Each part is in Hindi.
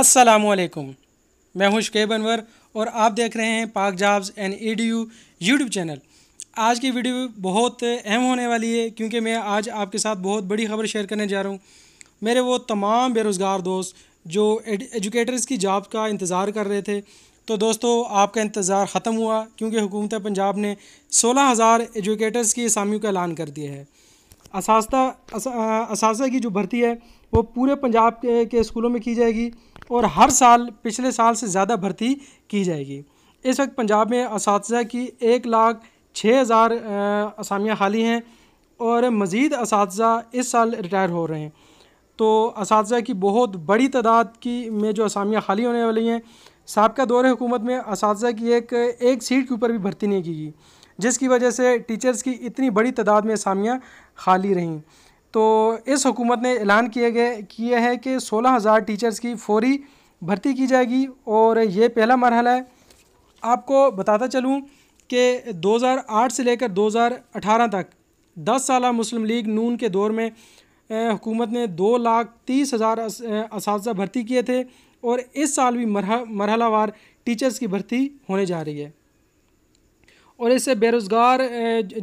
वालेकुम मैं हूं शकेब अनवर और आप देख रहे हैं Pak jobs and E D U YouTube channel आज की वीडियो बहुत अहम होने वाली है क्योंकि मैं आज आपके साथ बहुत बड़ी खबर शेयर करने जा रहा हूं मेरे वो तमाम बेरोज़गार दोस्त जो एजुकेटर्स की जॉब का इंतज़ार कर रहे थे तो दोस्तों आपका इंतज़ार ख़त्म हुआ क्योंकि हुकूमत पंजाब ने सोलह हज़ार एजुकेटर्स की असामियों का ऐलान कर दिया है असास्ता असासा की जो भर्ती है वो पूरे पंजाब के, के स्कूलों में की जाएगी और हर साल पिछले साल से ज़्यादा भर्ती की जाएगी इस वक्त पंजाब में इस की एक लाख छः हज़ार असामियाँ खाली हैं और मज़ीद इस इस साल रिटायर हो रहे हैं तो इस की बहुत बड़ी तादाद की में जो असामियाँ खाली होने वाली हैं सबका दौर हुकूमत में इस की एक एक सीट के ऊपर भी भर्ती नहीं की गई जिसकी वजह से टीचर्स की इतनी बड़ी तादाद में असामियाँ खाली रहीं तो इस हुकूमत ने ऐलान किए गए किए हैं कि सोलह हज़ार टीचर्स की फौरी भर्ती की जाएगी और ये पहला मरहला है आपको बताता चलूँ कि 2008 से लेकर 2018 तक 10 साल मुस्लिम लीग नून के दौर में हुकूमत ने दो लाख तीस हज़ार इस भर्ती किए थे और इस साल भी मरह मरहलावार टीचर्स की भर्ती होने जा रही है और इससे बेरोज़गार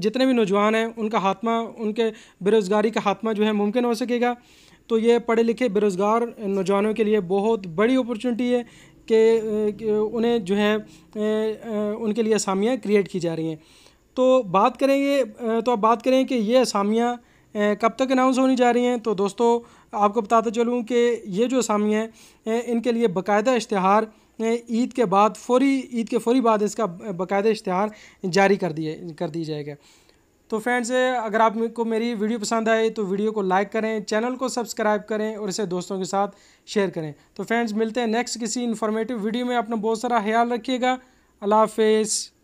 जितने भी नौजवान हैं उनका हाथमा उनके बेरोज़गारी का हाथमा जो है मुमकिन हो सकेगा तो ये पढ़े लिखे बेरोज़गार नौजवानों के लिए बहुत बड़ी अपॉर्चुनिटी है कि उन्हें जो है उनके लिए असामियाँ क्रिएट की जा रही हैं तो बात करेंगे तो अब बात करें कि ये असामियाँ कब तक अनाउंस होनी जा रही हैं तो दोस्तों आपको बताते चलूँ कि ये जो असामियाँ हैं इनके लिए बाकायदा इश्तहार ईद के बाद फौरी ईद के फौरी बाद इसका बाकायदा इश्तहार जारी कर दिए कर दी जाएगा तो फ्रेंड्स अगर आपको मेरी वीडियो पसंद आए तो वीडियो को लाइक करें चैनल को सब्सक्राइब करें और इसे दोस्तों के साथ शेयर करें तो फ्रेंड्स मिलते हैं नेक्स्ट किसी इन्फॉर्मेटिव वीडियो में अपना बहुत सारा ख्याल रखिएगा अल्लाह हाफिज़